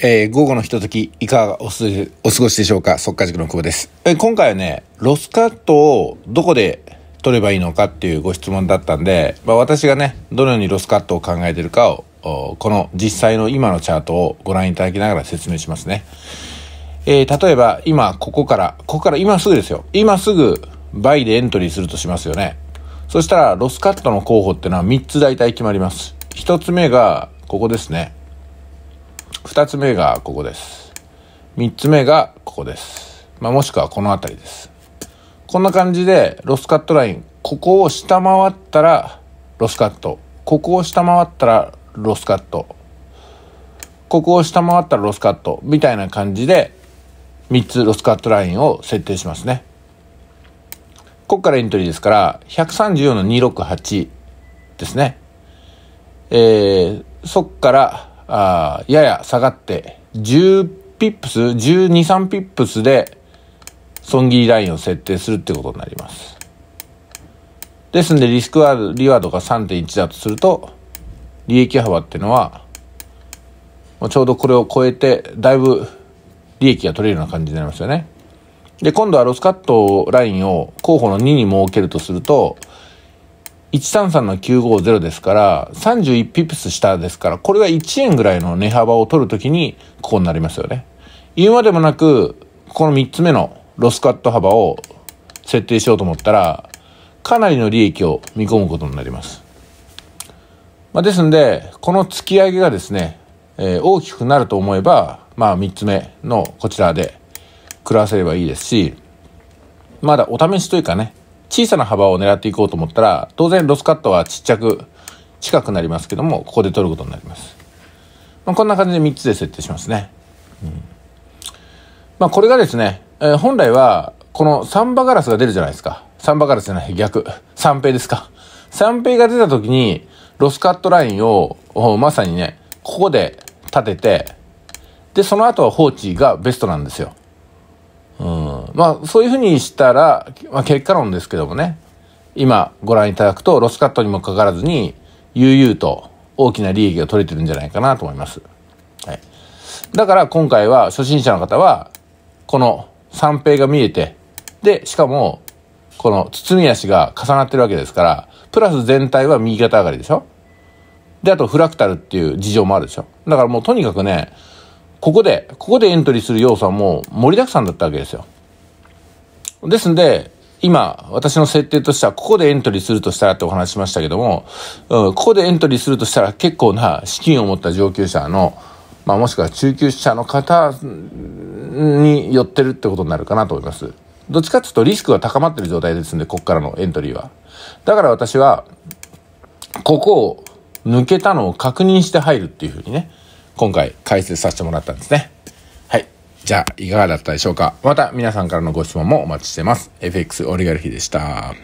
えー、午後のひととき、いかがおす、お過ごしでしょうか速稼塾の久保です。えー、今回はね、ロスカットをどこで取ればいいのかっていうご質問だったんで、まあ、私がね、どのようにロスカットを考えてるかを、この実際の今のチャートをご覧いただきながら説明しますね。えー、例えば今ここから、ここから今すぐですよ。今すぐ倍でエントリーするとしますよね。そしたらロスカットの候補ってのは3つ大体決まります。1つ目がここですね。2つ目がここです。3つ目がここです。まあ、もしくはこの辺りです。こんな感じでロスカットライン、ここを下回ったらロスカット、ここを下回ったらロスカット、ここを下回ったらロスカット、みたいな感じで3つロスカットラインを設定しますね。ここからエントリーですから、134の268ですね。えー、そっからあやや下がって、10ピップス、12、3ピップスで、損切りラインを設定するってことになります。ですんで、リスクはリワードが3.1だとすると、利益幅っていうのは、ちょうどこれを超えて、だいぶ利益が取れるような感じになりますよね。で、今度はロスカットラインを候補の2に設けるとすると、133の950ですから、31ピプス下ですから、これが1円ぐらいの値幅を取るときに、ここになりますよね。言うまでもなく、この3つ目のロスカット幅を設定しようと思ったら、かなりの利益を見込むことになります。まあ、ですんで、この突き上げがですね、えー、大きくなると思えば、まあ3つ目のこちらで食らわせればいいですし、まだお試しというかね、小さな幅を狙っていこうと思ったら、当然ロスカットはちっちゃく、近くなりますけども、ここで取ることになります。まあ、こんな感じで3つで設定しますね。うん、まあ、これがですね、えー、本来は、この3バガラスが出るじゃないですか。3バガラスじゃない、逆。3平ですか。3平が出た時に、ロスカットラインを、まさにね、ここで立てて、で、その後は放置がベストなんですよ。まあ、そういうふうにしたら、まあ、結果論ですけどもね、今ご覧いただくと、ロスカットにもかかわらずに、悠々と大きな利益が取れてるんじゃないかなと思います。はい。だから今回は初心者の方は、この三平が見えて、で、しかも、この包み足が重なってるわけですから、プラス全体は右肩上がりでしょで、あとフラクタルっていう事情もあるでしょだからもうとにかくね、ここで、ここでエントリーする要素はもう盛りだくさんだったわけですよ。ですんで、今、私の設定としては、ここでエントリーするとしたらってお話しましたけども、うん、ここでエントリーするとしたら結構な資金を持った上級者の、まあ、もしくは中級者の方に寄ってるってことになるかなと思います。どっちかっていうとリスクが高まってる状態ですんで、こっからのエントリーは。だから私は、ここを抜けたのを確認して入るっていうふうにね、今回解説させてもらったんですね。じゃあ、いかがだったでしょうかまた皆さんからのご質問もお待ちしてます。FX オリガルヒでした。